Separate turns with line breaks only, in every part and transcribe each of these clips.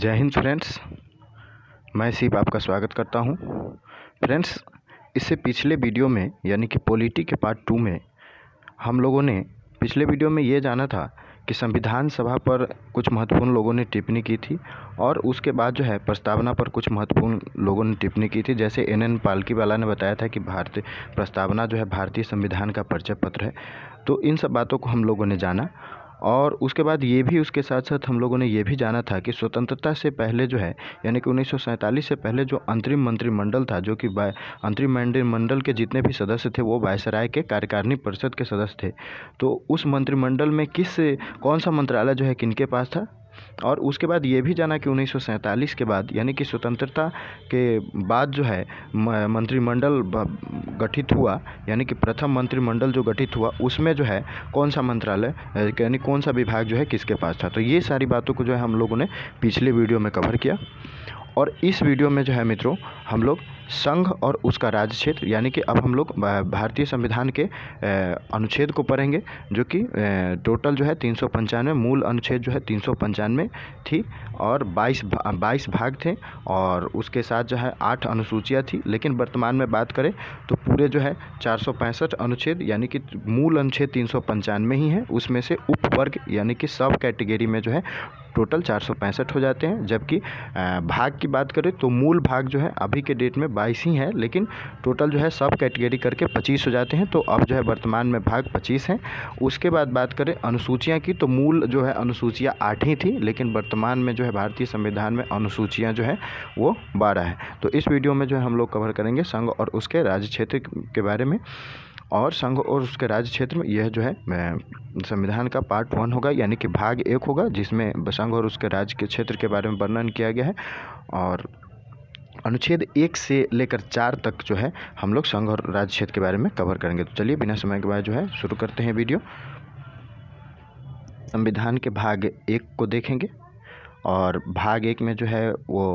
जय हिंद फ्रेंड्स मैं सिर्फ आपका स्वागत करता हूं फ्रेंड्स इससे पिछले वीडियो में यानी कि पॉलिटी के पार्ट टू में हम लोगों ने पिछले वीडियो में ये जाना था कि संविधान सभा पर कुछ महत्वपूर्ण लोगों ने टिप्पणी की थी और उसके बाद जो है प्रस्तावना पर कुछ महत्वपूर्ण लोगों ने टिप्पणी की थी जैसे एन एन पालकी वाला ने बताया था कि भारतीय प्रस्तावना जो है भारतीय संविधान का परिचय पत्र है तो इन सब बातों को हम लोगों ने जाना और उसके बाद ये भी उसके साथ साथ हम लोगों ने ये भी जाना था कि स्वतंत्रता से पहले जो है यानी कि उन्नीस से पहले जो अंतरिम मंत्रिमंडल था जो कि अंतरिम मंत्रिमंडल के जितने भी सदस्य थे वो वायसराय के कार्यकारिणी परिषद के सदस्य थे तो उस मंत्रिमंडल में किस कौन सा मंत्रालय जो है किनके पास था और उसके बाद ये भी जाना कि उन्नीस के बाद यानी कि स्वतंत्रता के बाद जो है मंत्रिमंडल गठित हुआ यानी कि प्रथम मंत्रिमंडल जो गठित हुआ उसमें जो है कौन सा मंत्रालय यानी कौन सा विभाग जो है किसके पास था तो ये सारी बातों को जो है हम लोगों ने पिछले वीडियो में कवर किया और इस वीडियो में जो है मित्रों हम लोग संघ और उसका राज्य क्षेत्र यानी कि अब हम लोग भारतीय संविधान के अनुच्छेद को पढ़ेंगे जो कि टोटल जो है तीन सौ पंचानवे मूल अनुच्छेद जो है तीन सौ पंचानवे थी और बाईस बाईस भाग थे और उसके साथ जो है आठ अनुसूचियाँ थी लेकिन वर्तमान में बात करें तो पूरे जो है चार सौ पैंसठ अनुच्छेद यानी कि मूल अनुच्छेद तीन सौ पंचानवे ही है उसमें से उपवर्ग यानी कि सब कैटेगरी में जो है टोटल चार सौ पैंसठ हो जाते हैं जबकि भाग की बात करें तो मूल भाग जो है अभी के डेट में बाईस ही हैं लेकिन टोटल जो है सब कैटेगरी करके पच्चीस हो जाते हैं तो अब जो है वर्तमान में भाग पच्चीस हैं उसके बाद बात करें अनुसूचियाँ की तो मूल जो है अनुसूचियाँ आठ ही थी लेकिन वर्तमान में जो है भारतीय संविधान में अनुसूचियाँ जो है वो बारह है तो इस वीडियो में जो है हम लोग कवर करेंगे संघ और उसके राज्य क्षेत्र के बारे में और संघ और उसके राज्य क्षेत्र में यह जो है संविधान का पार्ट वन होगा यानी कि भाग एक होगा जिसमें संघ और उसके राज्य के क्षेत्र के बारे में वर्णन किया गया है और अनुच्छेद एक से लेकर चार तक जो है हम लोग संघ और राज्य क्षेत्र के बारे में कवर करेंगे तो चलिए बिना समय के बाद जो है शुरू करते हैं वीडियो संविधान के भाग एक को देखेंगे और भाग एक में जो है वो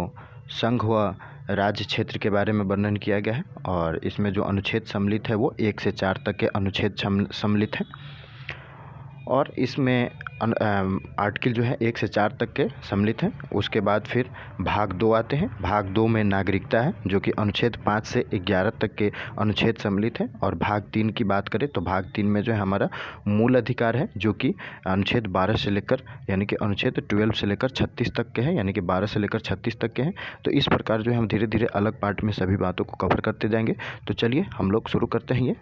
संघ व राज्य क्षेत्र के बारे में वर्णन किया गया है और इसमें जो अनुच्छेद सम्मिलित है वो एक से चार तक के अनुच्छेद सम्मिलित हैं और इसमें आर्टिकल जो है एक से चार तक के सम्मिलित हैं उसके बाद फिर भाग दो आते हैं भाग दो में नागरिकता है जो कि अनुच्छेद पाँच से ग्यारह तक के अनुच्छेद सम्मिलित हैं और भाग तीन की बात करें तो भाग तीन में जो है हमारा मूल अधिकार है जो कि अनुच्छेद बारह से लेकर यानी कि अनुच्छेद ट्वेल्व से लेकर छत्तीस तक के हैं यानी कि बारह से लेकर छत्तीस तक के हैं तो इस प्रकार जो है हम धीरे धीरे अलग पार्ट में सभी बातों को कवर करते जाएंगे तो चलिए हम लोग शुरू करते हैं ये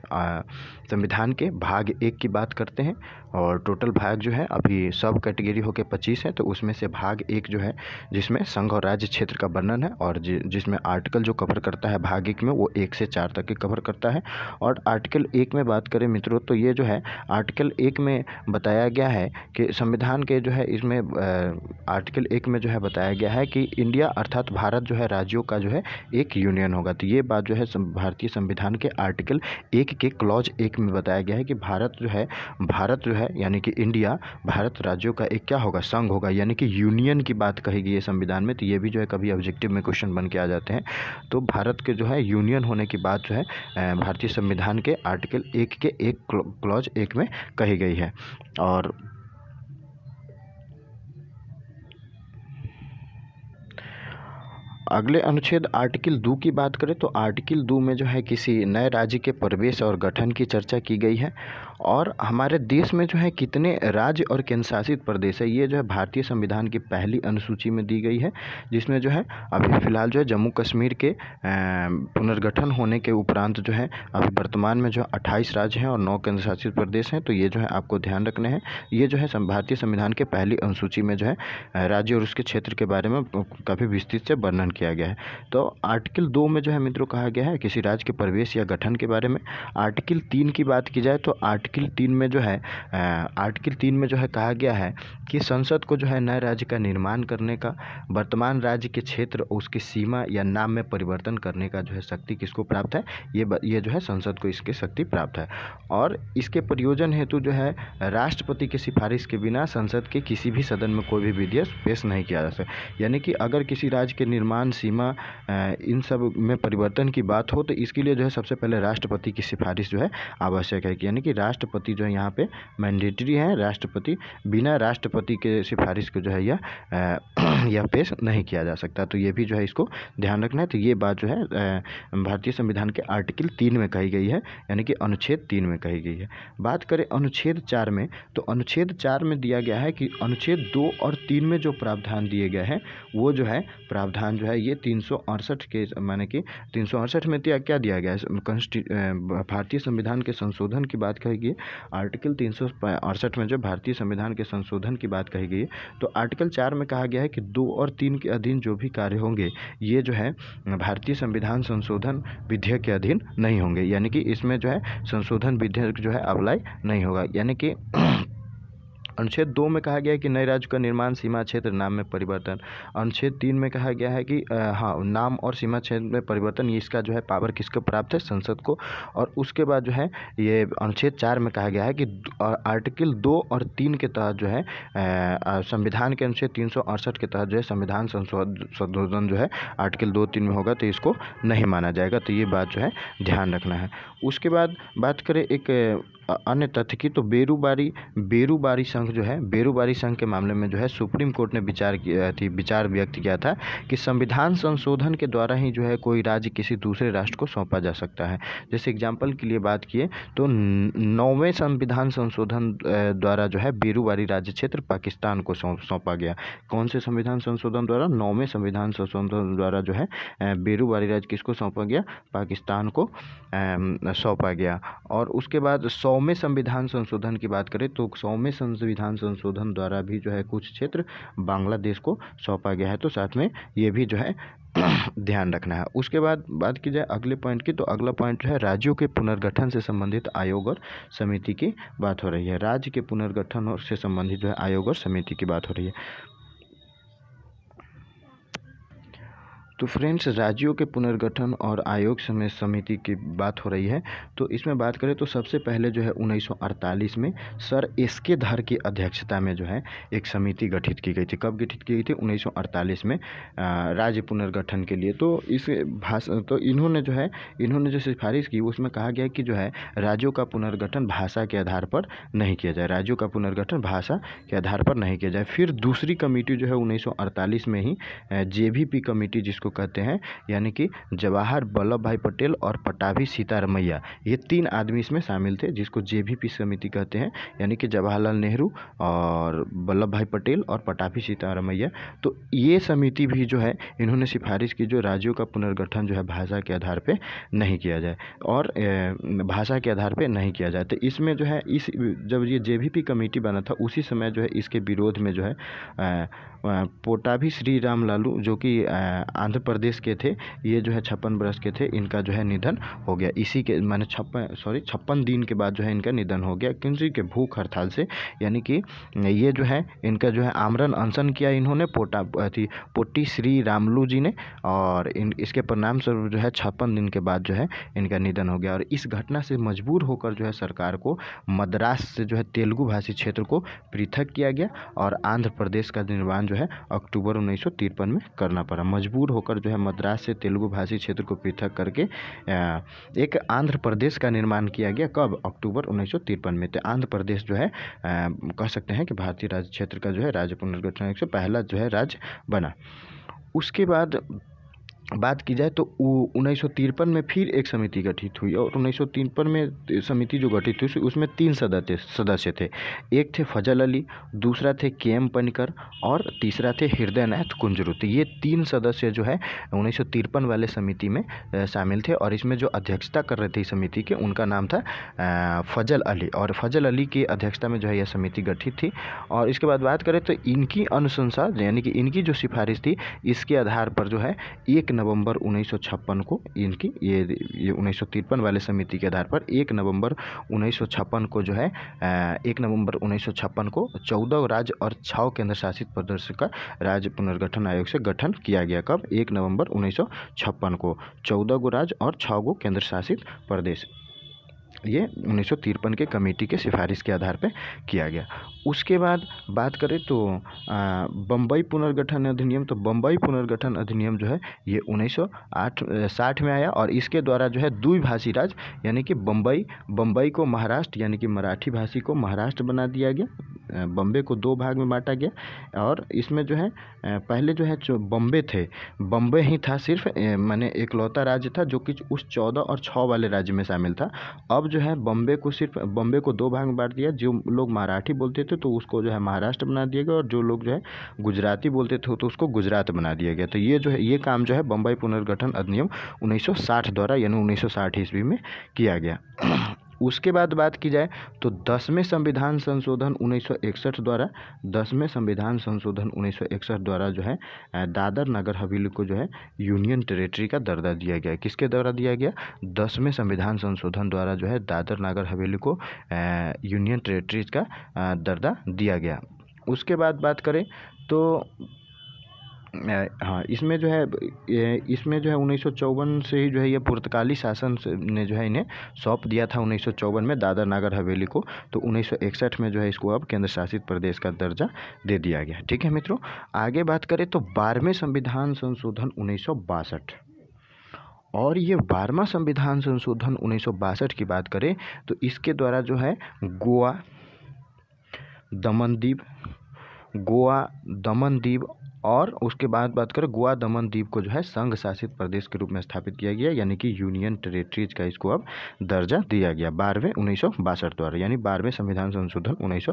संविधान के भाग एक की बात करते हैं और टोटल भाग जो है अभी भी सब कैटेगरी होकर पच्चीस है तो उसमें से भाग एक जो है जिसमें संघ और राज्य क्षेत्र का वर्णन है और जिसमें आर्टिकल जो कवर करता है भाग एक में वो एक से चार तक के कवर करता है और आर्टिकल एक में बात करें मित्रों तो ये जो है आर्टिकल एक में बताया गया है कि संविधान के जो है इसमें आर्टिकल एक में जो है बताया गया है कि इंडिया अर्थात भारत जो है राज्यों का जो है एक यूनियन होगा तो ये बात जो है भारतीय संविधान के आर्टिकल एक के क्लॉज एक में बताया गया है कि भारत जो है भारत जो है यानी कि इंडिया भारत भारत राज्यों का एक क्या होगा संघ होगा यानी कि यूनियन की बात कही गई है संविधान में तो ये भी जो है कभी ऑब्जेक्टिव में क्वेश्चन बन के आ जाते हैं तो भारत के जो है यूनियन होने की बात जो है भारतीय संविधान के आर्टिकल एक के एक क्लॉज एक में कही गई है और अगले अनुच्छेद आर्टिकल दो की बात करें तो आर्टिकल दो में जो है किसी नए राज्य के प्रवेश और गठन की चर्चा की गई है और हमारे देश में जो है कितने राज्य और केंद्र शासित प्रदेश है ये जो है भारतीय संविधान की पहली अनुसूची में दी गई है जिसमें जो है अभी फ़िलहाल जो है जम्मू कश्मीर के पुनर्गठन होने के उपरांत जो है अभी वर्तमान में जो है अट्ठाईस राज्य हैं और नौ केंद्र शासित प्रदेश हैं तो ये जो है आपको ध्यान रखने हैं ये जो है भारतीय संविधान के पहली अनुसूची में जो है राज्य और उसके क्षेत्र के बारे में काफ़ी विस्तृत से वर्णन किया गया है तो आर्टिकल दो में जो है मित्रों कहा गया है किसी राज्य के प्रवेश या गठन के बारे में आर्टिकल तीन की बात की जाए तो आर्टिकल आर्टिकल तीन में जो है आर्टिकल तीन में जो है कहा गया है कि संसद को जो है नए राज्य का निर्माण करने का वर्तमान राज्य के क्षेत्र उसकी सीमा या नाम में परिवर्तन करने का जो है शक्ति किसको प्राप्त है ये ये जो है संसद को इसकी शक्ति प्राप्त है और इसके प्रयोजन हेतु जो है राष्ट्रपति की सिफारिश के बिना संसद के किसी भी सदन में कोई भी विधेयक पेश नहीं किया जा सकता यानी कि अगर किसी राज्य के निर्माण सीमा इन सब में परिवर्तन की बात हो तो इसके लिए जो है सबसे पहले राष्ट्रपति की सिफारिश जो है आवश्यक है यानी कि राष्ट्र राष्ट्रपति जो है यहाँ पे मैंडेटरी है राष्ट्रपति बिना राष्ट्रपति के सिफारिश को जो है यह यह पेश नहीं किया जा सकता तो ये भी जो है इसको ध्यान रखना है तो ये बात जो है भारतीय संविधान के आर्टिकल तीन में कही गई है यानी कि अनुच्छेद तीन में कही गई है बात करें अनुच्छेद चार में तो अनुच्छेद चार में दिया गया है कि अनुच्छेद दो और तीन में जो प्रावधान दिए गए हैं वो जो है प्रावधान जो है ये तीन के माने कि तीन में दिया क्या दिया गया है भारतीय संविधान के संशोधन की बात कही है आर्टिकल तीन में जो भारतीय संविधान के संशोधन की बात कही गई तो आर्टिकल चार में कहा गया है कि दो और तीन के अधीन जो भी कार्य होंगे ये जो है भारतीय संविधान संशोधन विधेयक के अधीन नहीं होंगे यानी कि इसमें जो है संशोधन विधेयक जो है अप्लाई नहीं होगा यानी कि अनुच्छेद दो में कहा गया है कि नए राज्य का निर्माण सीमा क्षेत्र नाम में परिवर्तन अनुच्छेद तीन में कहा गया है कि हाँ नाम और सीमा क्षेत्र में परिवर्तन ये इसका जो है पावर किसको प्राप्त है संसद को और उसके बाद जो है ये अनुच्छेद चार में कहा गया है कि आर्टिकल दो और तीन के तहत जो है संविधान के अनुच्छेद तीन के तहत जो है संविधान संशोधन जो है आर्टिकल दो तीन में होगा तो इसको नहीं माना जाएगा तो ये बात जो है ध्यान रखना है उसके बाद बात करें एक अन्य तथ्य की तो बेरुबारी बेरुबारी संघ जो है बेरुबारी संघ के मामले में जो है सुप्रीम कोर्ट ने विचार किया थी विचार व्यक्त किया था कि संविधान संशोधन के द्वारा ही जो है कोई राज्य किसी दूसरे राष्ट्र को सौंपा जा सकता है जैसे एग्जाम्पल के लिए बात किए तो नौवें संविधान संशोधन द्वारा जो है बेरुबारी राज्य क्षेत्र पाकिस्तान को सौंपा गया कौन से संविधान संशोधन द्वारा नौवें संविधान संशोधन द्वारा जो है बेरुबारी राज्य किसको सौंपा गया पाकिस्तान को सौंपा गया और उसके बाद सौ सौम्य संविधान संशोधन की बात करें तो सौम्य संविधान संशोधन द्वारा भी जो है कुछ क्षेत्र बांग्लादेश को सौंपा गया है तो साथ में ये भी जो है ध्यान रखना है उसके बाद बात की जाए अगले पॉइंट की तो अगला पॉइंट है राज्यों के पुनर्गठन से संबंधित आयोग और समिति की बात हो रही है राज्य के पुनर्गठन और से संबंधित जो है आयोग और समिति की बात हो रही है तो फ्रेंड्स राज्यों के पुनर्गठन और आयोग समय समिति की बात हो रही है तो इसमें बात करें तो सबसे पहले जो है 1948 में सर एस के धर की अध्यक्षता में जो है एक समिति गठित की गई थी कब गठित की गई थी 1948 में राज्य पुनर्गठन के लिए तो इस भाषा तो इन्होंने जो है इन्होंने जो सिफारिश की उसमें कहा गया कि जो है राज्यों का पुनर्गठन भाषा के आधार पर नहीं किया जाए राज्यों का पुनर्गठन भाषा के आधार पर नहीं किया जाए फिर दूसरी कमेटी जो है उन्नीस में ही जे कमेटी जिसको कहते हैं यानी कि जवाहर वल्लभ भाई पटेल और पटाभी सीतारमैया ये तीन आदमी इसमें शामिल थे जिसको जे समिति कहते हैं यानी कि जवाहरलाल नेहरू और वल्लभ भाई पटेल और पटाभी सीतारमैया तो ये समिति भी जो है इन्होंने सिफारिश की जो राज्यों का पुनर्गठन जो है भाषा के आधार पर नहीं किया जाए और भाषा के आधार पर नहीं किया जाए तो इसमें जो है इस जब ये जे कमेटी बना था उसी समय जो है इसके विरोध में जो है पोटाभी श्री राम लालू जो कि आंध्र प्रदेश के थे ये जो है छप्पन बरस के थे इनका जो है निधन हो गया इसी के मैंने छप्पन सॉरी छप्पन दिन के बाद जो है इनका निधन हो गया क्योंकि के भूख हड़ताल से यानी कि ये जो है इनका जो है आमरण अनशन किया इन्होंने पोटा थी पोटी श्री रामलू जी ने और इन इसके परिणाम स्वरूप जो है छप्पन दिन के बाद जो है इनका निधन हो गया और इस घटना से मजबूर होकर जो है सरकार को मद्रास से जो है तेलुगु भाषी क्षेत्र को पृथक किया गया और आंध्र प्रदेश का निर्माण जो है अक्टूबर उन्नीस में करना पड़ा मजबूर होकर होकर जो है मद्रास से तेलुगु भाषी क्षेत्र को पृथक करके एक आंध्र प्रदेश का निर्माण किया गया कब अक्टूबर उन्नीस में तो आंध्र प्रदेश जो है कह सकते हैं कि भारतीय राज्य क्षेत्र का जो है राज्य पुनर्गठन एक पहला जो है राज्य बना उसके बाद बात की जाए तो उन्नीस सौ तिरपन में फिर एक समिति गठित हुई और उन्नीस सौ तिरपन में समिति जो गठित हुई उसमें तीन सदस्य सदस्य थे एक थे फजल अली दूसरा थे के एम पनकर और तीसरा थे हृदयनाथ कुंजरुत ये तीन सदस्य जो है उन्नीस सौ तिरपन वाले समिति में शामिल थे और इसमें जो अध्यक्षता कर रहे थे समिति के उनका नाम था फजल अली और फजल अली की अध्यक्षता में जो है यह समिति गठित थी और इसके बाद बात करें तो इनकी अनुशंसा यानी कि इनकी जो सिफारिश थी इसके आधार पर जो है एक नवंबर उन्नीस को इनकी ये ये उन्नीस वाले समिति के आधार पर एक नवंबर उन्नीस को जो है एक नवंबर उन्नीस को चौदह राज्य और छः केंद्र शासित प्रदेश का राज्य पुनर्गठन आयोग से गठन किया गया कब एक नवंबर उन्नीस को चौदह गो राज्य और छः गो केंद्र शासित प्रदेश ये उन्नीस के कमेटी के सिफारिश के आधार पर किया गया उसके बाद बात करें तो बम्बई पुनर्गठन अधिनियम तो बम्बई पुनर्गठन अधिनियम जो है ये उन्नीस साठ में आया और इसके द्वारा जो है द्विभाषी राज्य यानी कि बम्बई बम्बई को महाराष्ट्र यानी कि मराठी भाषी को महाराष्ट्र बना दिया गया बम्बे को दो भाग में बांटा गया और इसमें जो है पहले जो है जो बम्बे थे बम्बे ही था सिर्फ मैंने एकलौता राज्य था जो कि उस चौदह और छः वाले राज्य में शामिल था अब जो है बम्बे को सिर्फ बम्बे को दो भाग में बांट दिया जो लोग मराठी बोलते थे तो उसको जो है महाराष्ट्र बना दिया गया और जो लोग जो है गुजराती बोलते थे तो उसको गुजरात बना दिया गया तो ये जो है ये काम जो है बम्बई पुनर्गठन अधिनियम उन्नीस द्वारा यानी 1960 ईस्वी में किया गया उसके बाद बात की जाए तो दसवें संविधान संशोधन 1961 द्वारा दसवें संविधान संशोधन 1961 द्वारा जो है दादर नगर हवेली को जो है यूनियन टेरिटरी का दर्जा दिया गया किसके द्वारा दिया गया दसवें संविधान संशोधन द्वारा जो है दादर नगर हवेली को यूनियन टेरेटरीज का दर्जा दिया गया उसके बाद बात करें तो हाँ इसमें जो है इसमें जो है उन्नीस से ही जो है ये पुर्तगाली शासन ने जो है इन्हें सौंप दिया था उन्नीस में दादर नागर हवेली को तो उन्नीस में जो है इसको अब केंद्र शासित प्रदेश का दर्जा दे दिया गया ठीक है मित्रों आगे बात करें तो बारहवें संविधान संशोधन उन्नीस और ये बारहवा संविधान संशोधन उन्नीस की बात करें तो इसके द्वारा जो है गोवा दमनदीप गोवा दमनदीप और उसके बाद बात करें गोवा दमन द्वीप को जो है संघ शासित प्रदेश के रूप में स्थापित किया गया यानी कि यूनियन टेरेटरीज का इसको अब दर्जा दिया गया बारहवें उन्नीस द्वारा यानी बारहवें संविधान संशोधन उन्नीस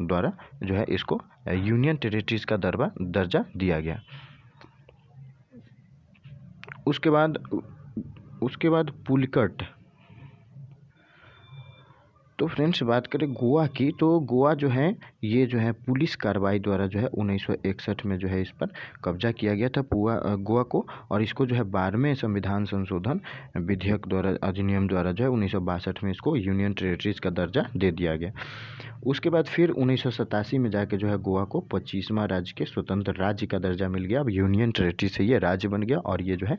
द्वारा जो है इसको यूनियन टेरेटरीज का दरबा दर्जा दिया गया उसके बाद उसके बाद पुलकट तो फ्रेंड्स बात करें गोवा की तो गोवा जो है ये जो है पुलिस कार्रवाई द्वारा जो है 1961 में जो है इस पर कब्जा किया गया था पुआ गोवा को और इसको जो है बारहवें संविधान संशोधन विधेयक द्वारा अधिनियम द्वारा जो है उन्नीस में इसको यूनियन टेरेटरीज का दर्जा दे दिया गया उसके बाद फिर उन्नीस में जाके जो है गोवा को पच्चीसवां राज्य के स्वतंत्र राज्य का दर्जा मिल गया अब यूनियन टेरेटरी से ये राज्य बन गया और ये जो है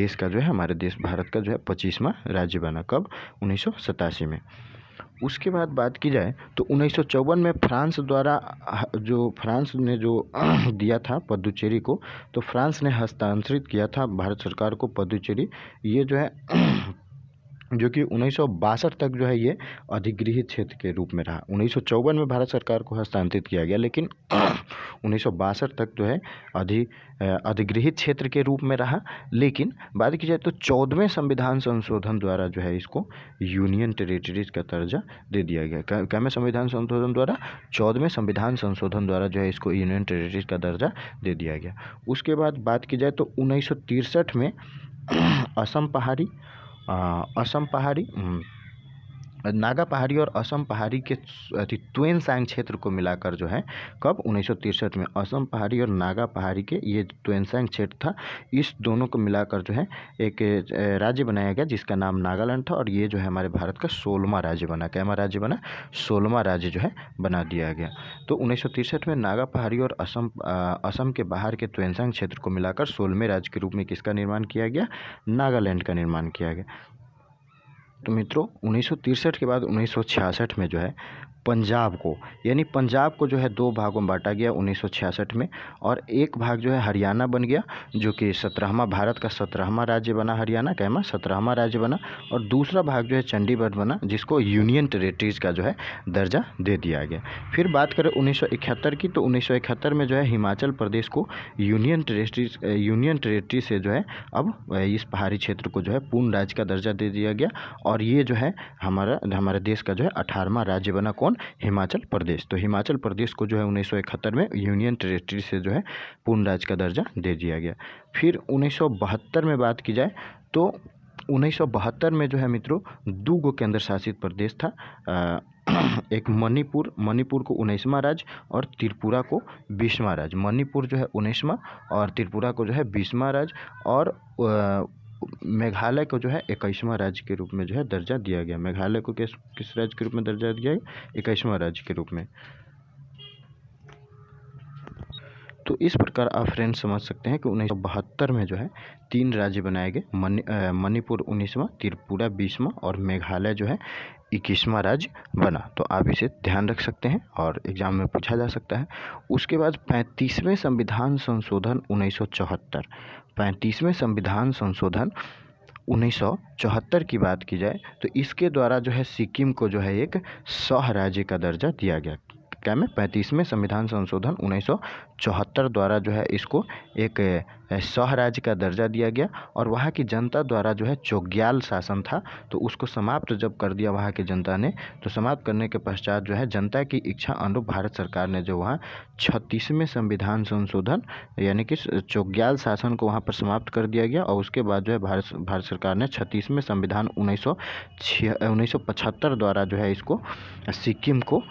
देश का जो है हमारे देश भारत का जो है पच्चीसवां राज्य बना कब उन्नीस में उसके बाद बात की जाए तो उन्नीस में फ्रांस द्वारा जो फ्रांस ने जो दिया था पदुचेरी को तो फ्रांस ने हस्तांतरित किया था भारत सरकार को पद्दुचेरी ये जो है जो कि उन्नीस तक जो है ये अधिगृहित क्षेत्र के रूप में रहा उन्नीस में भारत सरकार को हस्तांतरित किया गया लेकिन उन्नीस तक जो है अधि अधिगृहित क्षेत्र के रूप में रहा लेकिन बात की जाए तो चौदहवें संविधान संशोधन द्वारा जो है इसको यूनियन टेरिटरीज का दर्जा दे दिया गया क्या मैं संविधान संशोधन द्वारा चौदहवें संविधान संशोधन द्वारा जो है इसको यूनियन टेरिटरीज का दर्जा दे दिया गया उसके बाद बात की जाए तो उन्नीस में असम पहाड़ी असम पहाडी नागा पहाड़ी और असम पहाड़ी के त्वेन सांग क्षेत्र को मिलाकर जो है कब उन्नीस में असम पहाड़ी और नागा पहाड़ी के ये त्वेन सांग क्षेत्र था इस दोनों को मिलाकर जो है एक राज्य बनाया गया जिसका नाम नागालैंड था और ये जो है हमारे भारत का सोलवा राज्य बना कैमा राज्य बना सोलवा राज्य जो है बना दिया गया तो उन्नीस में नागा पहाड़ी और असम असम के बाहर के त्वेनसांग क्षेत्र को मिलाकर सोलवें राज्य के रूप में किसका निर्माण किया गया नागालैंड का निर्माण किया गया तो मित्रों उन्नीस के बाद उन्नीस में जो है पंजाब को यानी पंजाब को जो है दो भागों में बांटा गया 1966 में और एक भाग जो है हरियाणा बन गया जो कि सत्रहवा भारत का सत्रहवा राज्य बना हरियाणा कहमा सत्रहवा राज्य बना और दूसरा भाग जो है चंडीगढ़ बना जिसको यूनियन टेरेटरीज़ का जो है दर्जा दे दिया गया फिर बात करें उन्नीस की तो उन्नीस में जो है हिमाचल प्रदेश को यूनियन टेरेटरीज यूनियन टेरेटरी से जो है अब इस पहाड़ी क्षेत्र को जो है पूर्ण राज्य का दर्जा दे दिया गया और ये जो है हमारा हमारे देश का जो है अठारहवा राज्य बना कौन हिमाचल प्रदेश तो हिमाचल प्रदेश को जो है उन्नीस में यूनियन टेरेटरी से जो है पूर्ण राज्य का दर्जा दे दिया गया फिर उन्नीस में बात की जाए तो उन्नीस में जो है मित्रों दो गो केंद्र शासित प्रदेश था आ, एक मणिपुर मणिपुर को उन्नीसवां राज्य और त्रिपुरा को बीसवा राज्य मणिपुर जो है उन्नीसवां और त्रिपुरा को जो है बीसवां राज्य और मेघालय को जो है इक्कीसवां राज्य के रूप में जो है दर्जा दिया गया मेघालय को किस किस राज्य के रूप में दर्जा दिया गया इक्कीसवां राज्य के रूप में तो इस प्रकार आप फ्रेंड समझ सकते हैं कि उन्नीस बहत्तर में जो है तीन राज्य बनाए गए मणिपुर उन्नीसवां त्रिपुरा बीसवां और मेघालय जो है इक्कीसवां राज्य बना तो आप इसे ध्यान रख सकते हैं और एग्जाम में पूछा जा सकता है उसके बाद पैंतीसवें संविधान संशोधन उन्नीस पैंतीसवें संविधान संशोधन उन्नीस सौ चौहत्तर की बात की जाए तो इसके द्वारा जो है सिक्किम को जो है एक सह राज्य का दर्जा दिया गया क्या में पैंतीसवें संविधान संशोधन उन्नीस सौ चौहत्तर द्वारा जो है इसको एक सह राज्य का दर्जा दिया गया और वहाँ की जनता द्वारा जो है चोग्याल शासन था तो उसको समाप्त जब कर दिया वहाँ की जनता ने तो समाप्त करने के पश्चात जो है जनता की इच्छा अनुरूप भारत सरकार ने जो वहाँ छत्तीसवें संविधान संशोधन यानी कि चोग्याल शासन को वहाँ पर समाप्त कर दिया गया और उसके बाद जो है भारत भारत सरकार ने छत्तीसवें संविधान उन्नीस सौ द्वारा जो है इसको सिक्किम को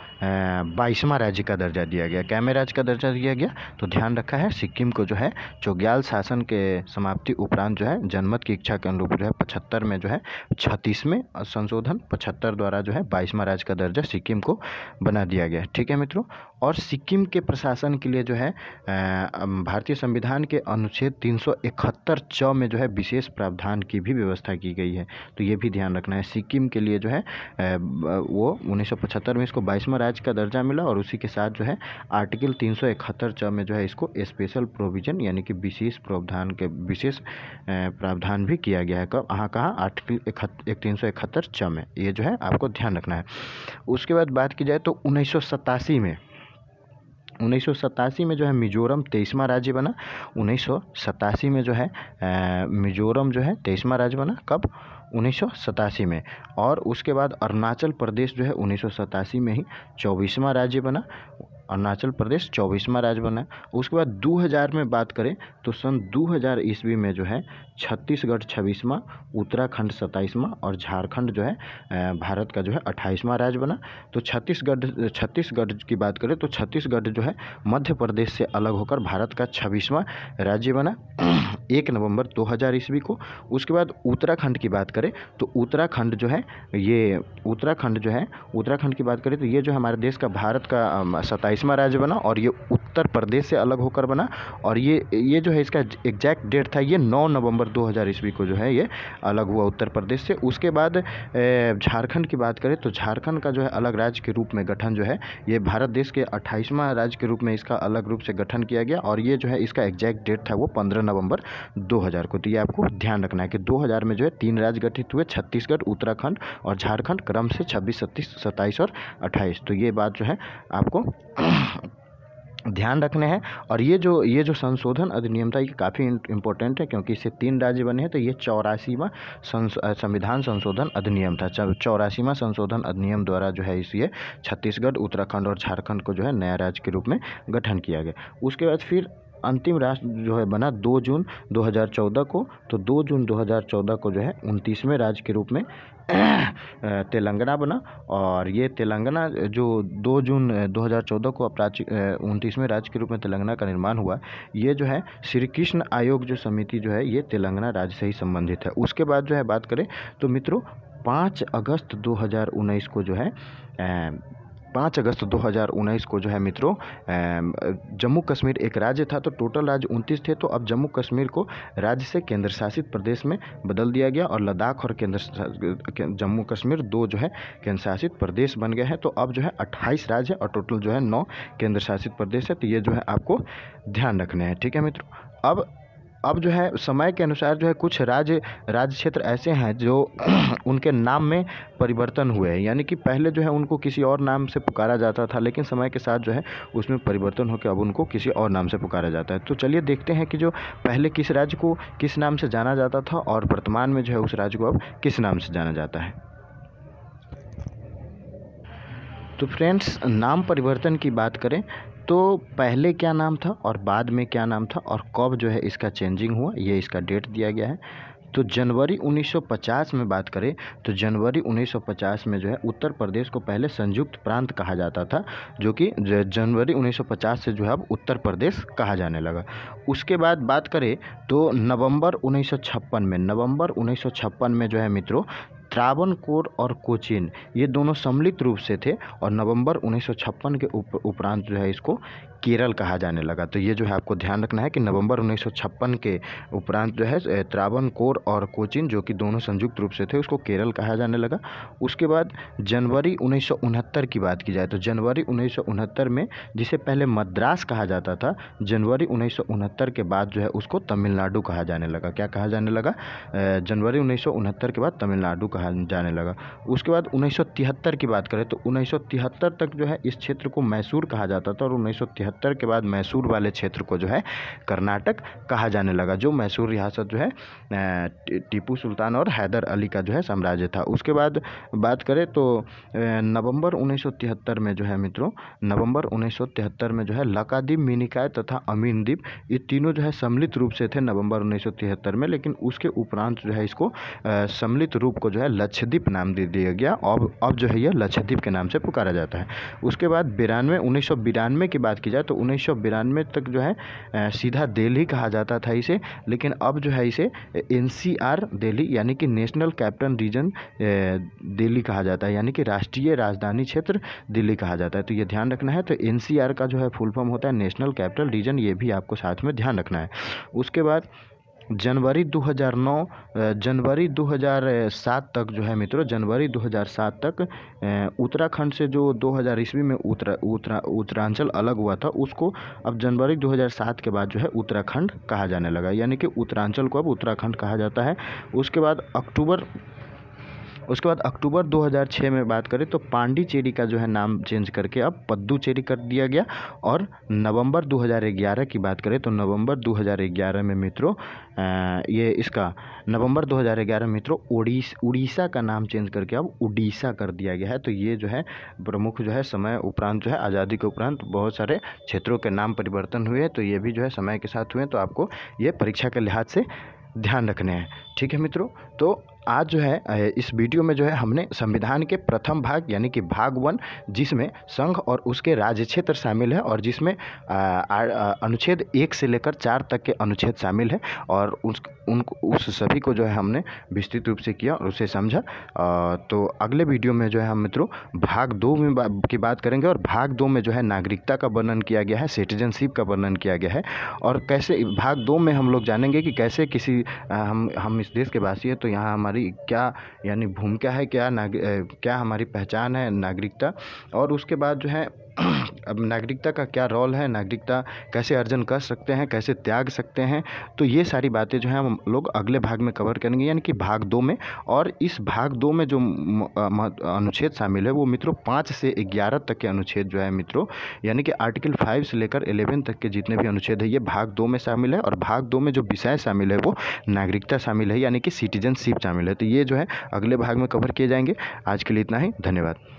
बाईसवां राज्य का दर्जा दिया गया कैमे राज्य का दर्जा दिया गया तो ध्यान रखा है सिक्किम को जो है चोग्याल शासन के समाप्ति उपरांत जो है जनमत की इच्छा के अनुरूप जो है पचहत्तर में जो है छत्तीसवें संशोधन पचहत्तर द्वारा जो है बाईसवां राज्य का दर्जा सिक्किम को बना दिया गया ठीक है मित्रों और सिक्किम के प्रशासन के लिए जो है भारतीय संविधान के अनुच्छेद तीन सौ में जो है विशेष प्रावधान की भी व्यवस्था की गई है तो ये भी ध्यान रखना है सिक्किम के लिए जो है वो 1975 में इसको बाईसवां राज्य का दर्जा मिला और उसी के साथ जो है आर्टिकल तीन सौ में जो है इसको स्पेशल प्रोविजन यानी कि विशेष प्रावधान के विशेष प्रावधान भी किया गया है कब कहाँ कहाँ आर्टिकल एक तीन सौ इकहत्तर में ये जो है आपको ध्यान रखना है उसके बाद बात की जाए तो उन्नीस में उन्नीस में जो है मिजोरम तेईसवा राज्य बना उन्नीस में जो है मिजोरम जो है तेईसवा राज्य बना कब उन्नीस में और उसके बाद अरुणाचल प्रदेश जो है उन्नीस में ही चौबीसवां राज्य बना अरुणाचल प्रदेश चौबीसवा राज्य बना उसके बाद 2000 में बात करें तो सन 2000 ईस्वी में जो है छत्तीसगढ़ छब्बीसवां उत्तराखंड सत्ताईसवां और झारखंड जो है भारत का जो है अट्ठाईसवां राज्य बना तो छत्तीसगढ़ छत्तीसगढ़ की बात करें तो छत्तीसगढ़ जो है मध्य प्रदेश से अलग होकर भारत का छब्बीसवां राज्य बना एक नवंबर 2000 ईस्वी को उसके बाद उत्तराखंड की बात करें तो उत्तराखंड जो है ये उत्तराखंड जो है उत्तराखंड की बात करें तो ये जो हमारे देश का भारत का सत्ताईसवां राज्य बना और ये उत्तर प्रदेश से अलग होकर बना और ये ये जो है इसका एग्जैक्ट डेट था ये नौ नवंबर और 2000 ईस्वी को जो है ये अलग हुआ उत्तर प्रदेश से उसके बाद झारखंड की बात करें तो झारखंड का जो है अलग राज्य के रूप में गठन जो है ये भारत देश के अट्ठाईसवां राज्य के रूप में इसका अलग रूप से गठन किया गया और ये जो है इसका एग्जैक्ट डेट था वो पंद्रह नवंबर दो को तो ये आपको ध्यान रखना है कि दो में जो है तीन राज्य गठित हुए छत्तीसगढ़ उत्तराखंड और झारखंड क्रम से छब्बीस सत्तीस सत्ताईस और अट्ठाईस तो ये बात जो है आपको ध्यान रखने हैं और ये जो ये जो संशोधन अधिनियम था ये काफ़ी इम्पोर्टेंट है क्योंकि इससे तीन राज्य बने हैं तो ये चौरासीवा संविधान संशोधन अधिनियम था चौरासीवा संशोधन अधिनियम द्वारा जो है इसे छत्तीसगढ़ उत्तराखंड और झारखंड को जो है नया राज्य के रूप में गठन किया गया उसके बाद फिर अंतिम राष्ट्र जो है बना 2 जून 2014 को तो 2 जून 2014 को जो है उनतीसवें राज्य के रूप में तेलंगाना बना और ये तेलंगाना जो 2 जून 2014 को अपराची उनतीसवें राज्य के रूप में तेलंगाना का निर्माण हुआ ये जो है श्री कृष्ण आयोग जो समिति जो है ये तेलंगाना राज्य से ही संबंधित है उसके बाद जो है बात करें तो मित्रों पाँच अगस्त दो को जो है पाँच अगस्त 2019 को जो है मित्रों जम्मू कश्मीर एक राज्य था तो टोटल राज्य 29 थे तो अब जम्मू कश्मीर को राज्य से केंद्र शासित प्रदेश में बदल दिया गया और लद्दाख और केंद्र जम्मू कश्मीर दो जो है केंद्र शासित प्रदेश बन गए हैं तो अब जो है अट्ठाईस राज्य और टोटल जो है नौ केंद्र शासित प्रदेश है तो ये जो है आपको ध्यान रखना है ठीक है मित्रों अब अब जो है समय के अनुसार जो है कुछ राज्य राज्य क्षेत्र ऐसे हैं जो उनके नाम में परिवर्तन हुए हैं यानी कि पहले जो है उनको किसी और नाम से पुकारा जाता था लेकिन समय के साथ जो है उसमें परिवर्तन होकर अब उनको किसी और नाम से पुकारा जाता है तो चलिए देखते हैं कि जो पहले किस राज्य को किस नाम से जाना जाता था और वर्तमान में जो है उस राज्य को अब किस नाम से जाना जाता है तो फ्रेंड्स नाम परिवर्तन की बात करें तो पहले क्या नाम था और बाद में क्या नाम था और कब जो है इसका चेंजिंग हुआ ये इसका डेट दिया गया है तो जनवरी 1950 में बात करें तो जनवरी 1950 में जो है उत्तर प्रदेश को पहले संयुक्त प्रांत कहा जाता था जो कि जनवरी 1950 से जो है अब उत्तर प्रदेश कहा जाने लगा उसके बाद बात करें तो नवंबर 1956 में नवंबर 1956 में जो है मित्रों त्रावन कोर और कोचिन ये दोनों सम्मिलित रूप से थे और नवंबर उन्नीस के उपरांत जो है इसको केरल कहा जाने लगा तो ये जो है आपको ध्यान रखना है कि नवंबर उन्नीस के उपरांत जो है त्रावन कोर और कोचिन जो कि दोनों संयुक्त रूप से थे उसको केरल कहा जाने लगा उसके बाद जनवरी उन्नीस की बात की जाए तो जनवरी उन्नीस में जिसे पहले मद्रास कहा जाता था जनवरी उन्नीस के बाद जो है उसको तमिलनाडु कहा जाने लगा क्या कहा जाने लगा जनवरी उन्नीस के बाद तमिलनाडु कहा जाने लगा उसके बाद उन्नीस की बात करें तो उन्नीस तक जो है इस क्षेत्र को मैसूर कहा जाता था और उन्नीस के बाद मैसूर वाले क्षेत्र को जो है कर्नाटक कहा जाने लगा जो मैसूर रियासत जो है टीपू सुल्तान और हैदर अली का जो है साम्राज्य था उसके बाद बात करें तो नवंबर उन्नीस में जो है मित्रों नवंबर उन्नीस में जो है लकादीप मिनिकाय तथा अमीन द्वीप ये तीनों जो है सम्मिलित रूप से थे नवंबर उन्नीस में लेकिन उसके उपरांत जो है इसको सम्मिलित रूप को जो है है लक्षद्वीप नाम दे दिया गया अब अब जो है यह लक्षद्वीप के नाम से पुकारा जाता है उसके बाद बिरानवे उन्नीस की बात की जाए तो उन्नीस तक जो है सीधा दिल्ली कहा जाता था इसे लेकिन अब जो है इसे एन दिल्ली यानी कि नेशनल कैप्टन रीजन दिल्ली कहा जाता है यानी कि राष्ट्रीय राजधानी क्षेत्र दिल्ली कहा जाता है तो ये ध्यान रखना है तो एन का जो है फुल फॉर्म होता है नेशनल कैपिटल रीजन ये भी आपको साथ में ध्यान रखना है उसके बाद जनवरी 2009 जनवरी 2007 तक जो है मित्रों जनवरी 2007 तक उत्तराखंड से जो 2000 ईस्वी में उत्तरा उत्तरा उत्तरांचल अलग हुआ था उसको अब जनवरी 2007 के बाद जो है उत्तराखंड कहा जाने लगा यानी कि उत्तरांचल को अब उत्तराखंड कहा जाता है उसके बाद अक्टूबर उसके बाद अक्टूबर 2006 में बात करें तो पांडिचेरी का जो है नाम चेंज करके अब पद्दुचेरी कर दिया गया और नवंबर 2011 की बात करें तो नवंबर 2011 में मित्रों ये इसका नवंबर 2011 में मित्रों उड़ीस उड़ीसा का नाम चेंज करके अब उड़ीसा कर दिया गया है तो ये जो है प्रमुख जो है समय उपरांत जो है आज़ादी के उपरांत बहुत सारे क्षेत्रों के नाम परिवर्तन हुए हैं तो ये भी जो है समय के साथ हुए तो आपको ये परीक्षा के लिहाज से ध्यान रखने हैं ठीक है मित्रों तो आज जो है इस वीडियो में जो है हमने संविधान के प्रथम भाग यानी कि भाग वन जिसमें संघ और उसके राज्य क्षेत्र शामिल है और जिसमें अनुच्छेद एक से लेकर चार तक के अनुच्छेद शामिल है और उस उन उस सभी को जो है हमने विस्तृत रूप से किया और उसे समझा तो अगले वीडियो में जो है हम मित्रों भाग दो में बा, की बात करेंगे और भाग दो में जो है नागरिकता का वर्णन किया गया है सिटीजनशिप का वर्णन किया गया है और कैसे भाग दो में हम लोग जानेंगे कि कैसे किसी हम हम इस देश के वासी हैं तो यहाँ हमारी क्या यानी भूमिका है क्या नाग क्या हमारी पहचान है नागरिकता और उसके बाद जो है अब नागरिकता का क्या रोल है नागरिकता कैसे अर्जन कर सकते हैं कैसे त्याग सकते हैं तो ये सारी बातें जो हैं हम लोग अगले भाग में कवर करेंगे यानी कि भाग दो में और इस भाग दो में जो अनुच्छेद शामिल है वो मित्रों पाँच से ग्यारह तक के अनुच्छेद जो है मित्रों यानी कि आर्टिकल फाइव से लेकर एलेवन तक के जितने भी अनुच्छेद है ये भाग दो में शामिल है और भाग दो में जो विषय शामिल है वो नागरिकता शामिल है यानी कि सिटीजनशिप शामिल है तो ये जो है अगले भाग में कवर किए जाएंगे आज के लिए इतना ही धन्यवाद